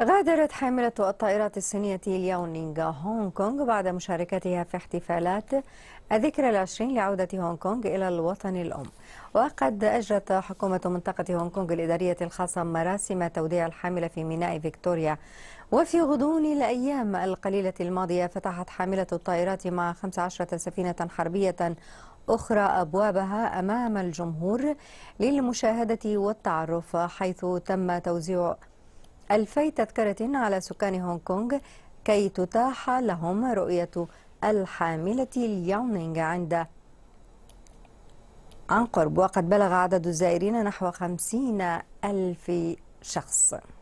غادرت حاملة الطائرات الصينية ليونينغ هونغ كونغ بعد مشاركتها في احتفالات الذكرى العشرين لعودة هونغ كونغ إلى الوطن الأم وقد أجرت حكومة منطقة هونغ كونغ الإدارية الخاصة مراسم توديع الحاملة في ميناء فيكتوريا وفي غضون الأيام القليلة الماضية فتحت حاملة الطائرات مع 15 سفينة حربية أخرى أبوابها أمام الجمهور للمشاهدة والتعرف حيث تم توزيع ألفي تذكرة على سكان هونغ كونغ كي تتاح لهم رؤية الحاملة ليونينغ عند عن قرب وقد بلغ عدد الزائرين نحو خمسين ألف شخص